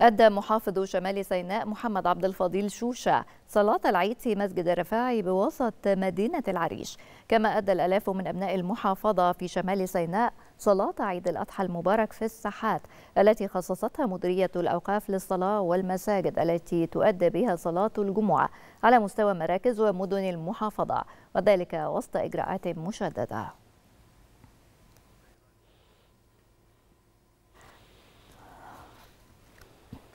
أدى محافظ شمال سيناء محمد عبد الفضيل شوشة صلاة العيد في مسجد الرفاعي بوسط مدينة العريش كما أدى الألاف من أبناء المحافظة في شمال سيناء صلاة عيد الأضحى المبارك في الساحات التي خصصتها مديرية الأوقاف للصلاة والمساجد التي تؤدى بها صلاة الجمعة على مستوى مراكز ومدن المحافظة وذلك وسط إجراءات مشددة